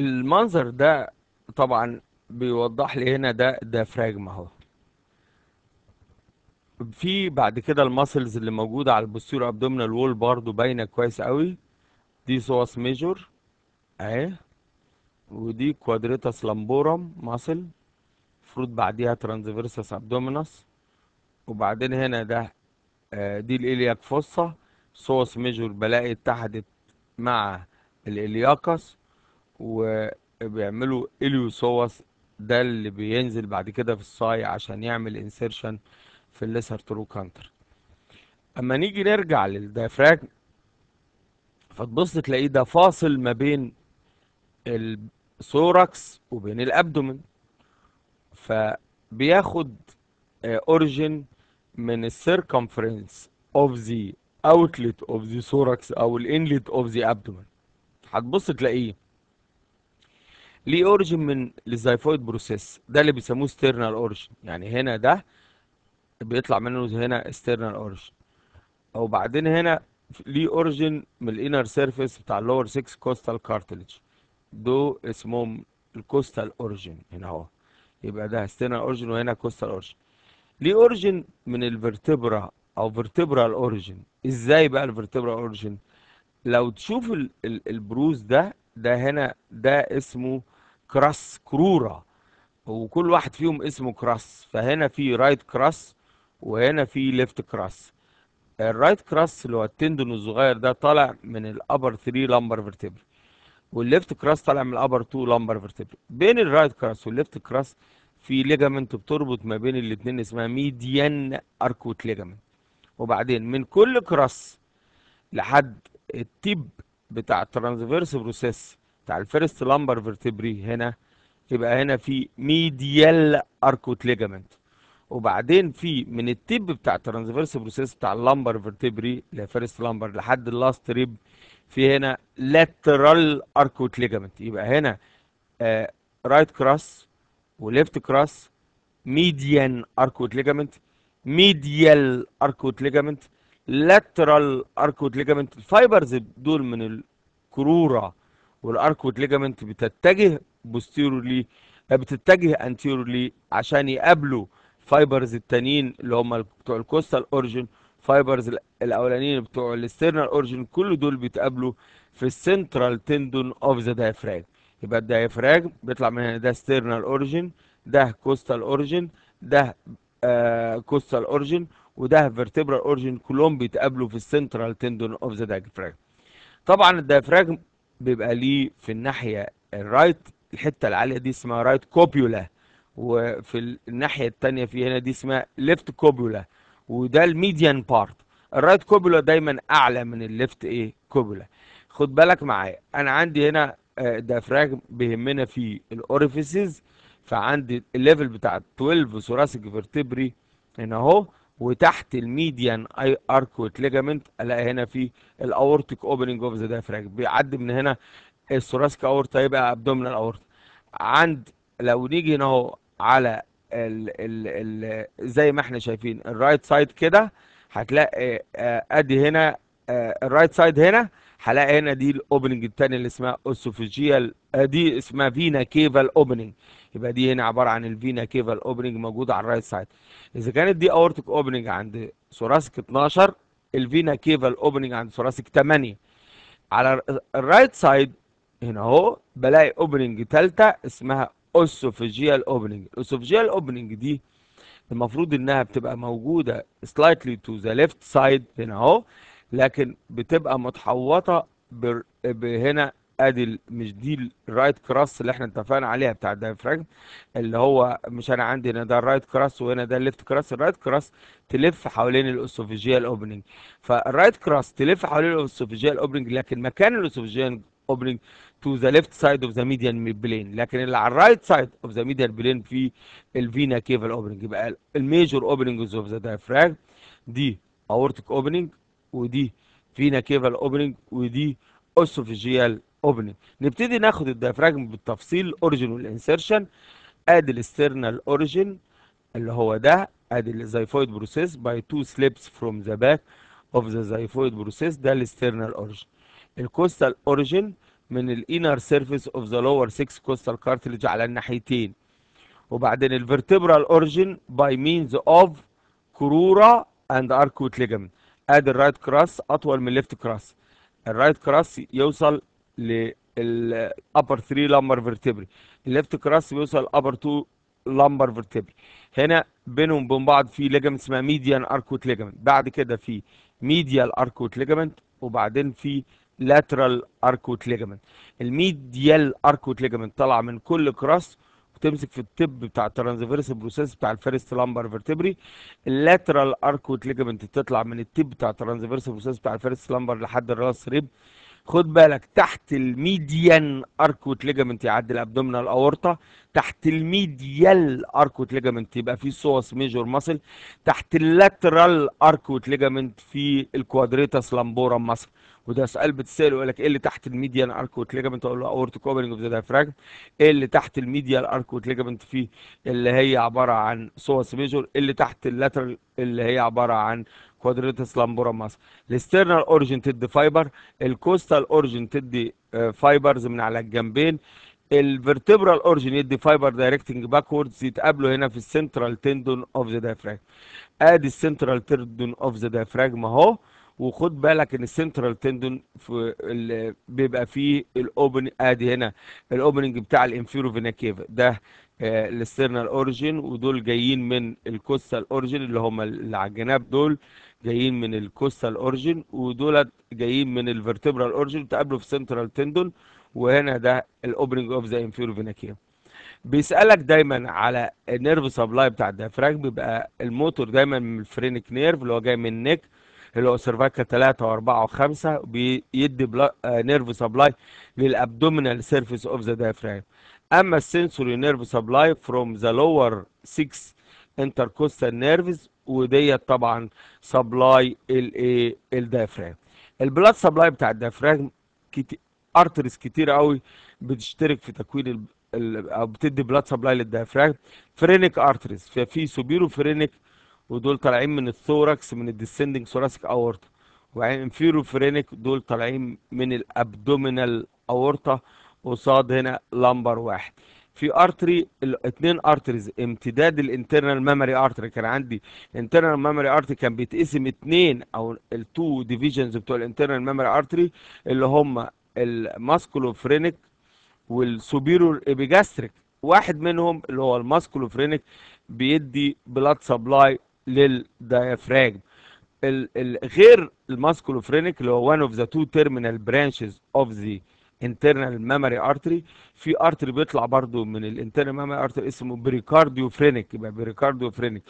المنظر ده طبعا بيوضح لي هنا ده ده فراجم اهو في بعد كده الماسلز اللي موجوده على البوستير ابدومينال وول برضو باينه كويس قوي دي سواس ميجور اهي ودي كوادريتاس لامبورم ماسل المفروض بعديها ترانزفيرسس ابدومينس وبعدين هنا ده آه، دي الالياك فوصة سوس ميجور بلاقي اتحدت مع الالياكس وبيعملوا اليوسوس ده اللي بينزل بعد كده في الصاي عشان يعمل انسيرشن في الليسر ترو كانتر اما نيجي نرجع للديافراجم فتبص تلاقيه ده فاصل ما بين الثوركس وبين الابدومن فبياخد اوريجين آه، من السيركمفرنس اوف ذا اوتلت اوف ذا ثوركس او الانلت اوف ذا ابدومن هتبص تلاقيه ليه اوريجن من الزيفويد بروسيس ده اللي بيسموه ستيرنال اوريجن يعني هنا ده بيطلع منه هنا ستيرنال اوريجن وبعدين هنا ليه اوريجن من الانر سيرفيس بتاع اللور 6 كوستال كارتلج دو اسمهم الكوستال اوريجن هنا اهو يبقى ده ستيرنال اوريجن وهنا كوستال اوريجن ليه اوريجن من الفرتبرا او فيرتبرال اوريجن ازاي بقى الفيرتبرال اوريجن لو تشوف البروز ده ده هنا ده اسمه كراس كرورة وكل واحد فيهم اسمه كراس فهنا في رايت كراس وهنا في ليفت كراس الرايت كراس اللي هو التندون الصغير ده طالع من الابر 3 لمبر فيرتبري والليفت كراس طالع من الابر 2 لمبر فيرتبري بين الرايت كراس والليفت كراس في ليجامنت بتربط ما بين الاثنين اسمها ميديان اركوت ليجامنت وبعدين من كل كراس لحد التيب بتاع الترانزفيرس بروسيس بتاع الفيرست لامبر فيرتبري هنا يبقى هنا في ميديال اركوت ليجامنت وبعدين في من التب بتاع الترانزفيرس بروسيس بتاع اللامبر فيرتبري لفيرست لامبر لحد اللاست ريب في هنا لاترال اركوت ليجامنت يبقى هنا رايت كراس وليفت كراس ميديان اركوت ليجامنت ميديال اركوت ليجامنت لاترال اركوت ليجامنت الفايبرز دول من الكروره والاركود ليجامنت بتتجه بوستيرولي آه، بتتجه انتيرولي عشان يقابلوا فايبرز التانيين اللي هم بتوع الكوستال اورجن فايبرز الاولانيين بتوع الاسترنال اورجن كل دول بيتقابلوا في السنترال تندون اوف ذا دايفراج يبقى الدايفراج بيطلع من هنا ده سترنال اورجن ده كوستال اورجن ده آه كوستال اورجن وده فيرتبرال اورجن كلهم بيتقابلوا في السنترال تندون اوف ذا دايفراج طبعا الدايفراج بيبقى ليه في الناحيه الرايت الحته العاليه دي اسمها رايت كوبيولا وفي الناحيه الثانيه في هنا دي اسمها ليفت كوبيولا وده الميديان بارت الرايت كوبيولا دايما اعلى من الليفت ايه كوبيولا خد بالك معايا انا عندي هنا ديافراجم آه، بيهمنا في الاوريفيسز فعندي الليفل بتاع 12 ثوراسيك فيرتبري هنا اهو وتحت الميديان اي اركويت ليجامنت الاقي هنا في الاورتيك اوبننج اوف ذا دايفراج بيعدي من هنا الثراسك اورتا طيب يبقى ابدومينال اورتا عند لو نيجي هنا اهو على ال ال ال زي ما احنا شايفين الرايت سايد كده هتلاقي آه، آه، ادي هنا آه، الرايت سايد هنا هلاقي هنا دي الاوبننج الثانيه اللي اسمها اوسوفيجيال آه، دي اسمها فينا كيفا الاوبننج يبقى دي هنا عباره عن الفينا كيفا الاوبننج موجوده على الرايت سايد اذا كانت دي اورتيك اوبننج عند ثوراسك 12 الفينا كيفا الاوبننج عند ثوراسك 8 على الرايت سايد هنا اهو بلاقي اوبننج ثالثه اسمها اوسوفيجيال اوبننج الاوسوفيجيال اوبننج دي المفروض انها بتبقى موجوده سلايتلي تو ذا ليفت سايد هنا اهو لكن بتبقى متحوطه هنا ادي مش دي الرايت كراس اللي احنا اتفقنا عليها بتاع الدايفراجم اللي هو مش انا عندي هنا ده الرايت كراس وهنا ده الليفت كراس الرايت كراس تلف حوالين الاسوفيجيال اوبننج فالرايت كراس تلف حوالين الاسوفيجيال اوبننج لكن مكان الاسوفيجيال اوبننج تو ذا ليفت سايد اوف ذا ميديان بلين لكن اللي على الرايت سايد اوف ذا ميديان بلين في الفينا كيفال اوبننج يبقى الميجور اوبننجز اوف ذا دايفراجم دي اورتيك اوبننج ودي فينا كيفال اوبننج ودي اوسوفيجيال اوبننج نبتدي ناخد الدايفراجم بالتفصيل اوريجن والانسيرشن ادي الاسترنال اوريجن اللي هو ده ادي الزيفويد بروسيس باي تو سليبس فروم ذا باك اوف ذا زيفويد بروسيس ده الاسترنال اوريجن الكوستال اوريجن من الانر سيرفيس اوف ذا لور 6 كوستال كارتلج على الناحيتين وبعدين الفرتبرال اوريجن باي مينز اوف كرورا اند اركوت ليجمنت ادي الرايت كراس اطول من الليفت كراس الرايت كراس يوصل للابر 3 لامبر فيرتبري الليفت كراس بيوصل ابر 2 لامبر فيرتبري هنا بينهم وبين بعض في ليجمنت اسمها ميديان اركوت ليجمنت بعد كده في ميديال اركوت ليجمنت وبعدين في لاترال اركوت ليجمنت الميديال اركوت ليجمنت طالعه من كل كراس وتمسك في التب بتاع الترانزفيرس بروسيس بتاع الفيرست لامبر فيرتبري اللاترال اركوت ليجمنت تطلع من التب بتاع الترانزفيرس بروسيس بتاع الفيرست لامبر لحد الراس ريب خد بالك تحت الميديان اركوت ليجامنت يعدي الابدومينال اورطه تحت الميديال اركوت ليجامنت يبقى في سوس ميجور ماسل تحت اللاترال اركوت ليجامنت في الكوادريتاس لامبورا ماسل وده سؤال بتساله يقول لك ايه اللي تحت الميديان اركوت ليجامنت اقول له اورتيك اوبننج اوف ذا دايفراجم ايه اللي تحت الميديال اركوت ليجامنت في اللي هي عباره عن سوس ميجور إيه اللي تحت اللاترال اللي هي عباره عن كوادريتس لامبورا ماس الاسترنال اورجن تدي فايبر الكوستال اورجن تدي فايبرز من على الجنبين الفيرتبرال اورجن يدي فايبر دايركتنج باكوردز يتقابلوا هنا في السنترال تندون اوف ذا دايفراجم ادي السنترال تندون اوف ذا دايفراجم اهو وخد بالك ان السنترال تندون في اللي بيبقى فيه الاوبن ادي هنا الاوبننج بتاع الانفيرو فينا ده الاسترنال آه، اوريجين ودول جايين من الكوستال اوريجين اللي هم اللي على الجناب دول جايين من الكوستال اوريجين ودول جايين من الفرتبرال اوريجين تقابلوا في سنترال تندون وهنا ده الاوبننج اوف ذا انفيرو فينا بيسالك دايما على النيرف سبلاي بتاع الديافراجم بيبقى الموتور دايما من الفرينك نيرف اللي هو جاي من النك اللي هو الأوسرفاكا 3 و4 و5 بيدي بلا... نيرف سبلاي للأبدومينال سيرفيس أوف ذا دايفرام أما السنسوري نيرف سبلاي فروم ذا لور 6 انتركوستال نيرفز وديت طبعا سبلاي الايه الدايفرام البلاد سبلاي بتاع الدايفرام كتير ارتريز كتير قوي بتشترك في تكوين ال... او بتدي بلاد سبلاي للدايفراج فرينك ارتريز ففي سوبيرو فرينك ودول طالعين من الثوركس من الديسندنج ثوراسيك اورتا وبعدين انفيرو فرينك دول طالعين من الابدومينال اورتا قصاد هنا لمبر واحد في ارتري الاثنين ارتريز امتداد الانترنال ميموري ارتري كان عندي انترنال ميموري ارتري كان بيتقسم اثنين او التو ديفيجنز بتوع الانترنال ميموري ارتري اللي هم الماسكولوفرينيك والسوبيرور ايبيجاستريك واحد منهم اللي هو الماسكولوفرينيك بيدي بلاد سبلاي للديافراجم غير الماسكولوفرينيك اللي هو وان اوف ذا تو تيرمينال برانشز اوف ذا internal memory artery في ارتري بيطلع برضو من الانترنال ميموري ارتري اسمه بريكارديوفرينيك يبقى بريكارديوفرينيك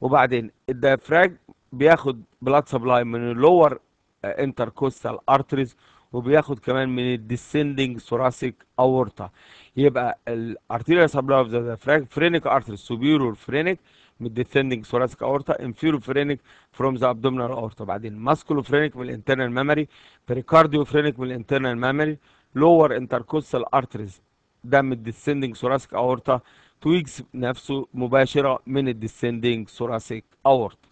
وبعدين الديافراج بياخد بلاد سبلاي من اللور انتركوستال ارتريز وبياخد كمان من الديسندنج ثوراسيك اورتا يبقى الارتيريا سبلاي اوف ذا فرينيك ارتري سوبيرور فرينيك من descending thoracic aorta inferior phrenic from the abdominal aorta بعدين muscular phrenic من الانترنال مامري pericardio phrenic من الانترنال مامري lower intercostal arteries ده من descending thoracic aorta تويجز نفسه مباشرة من الديسندنج ثوراسيك اورت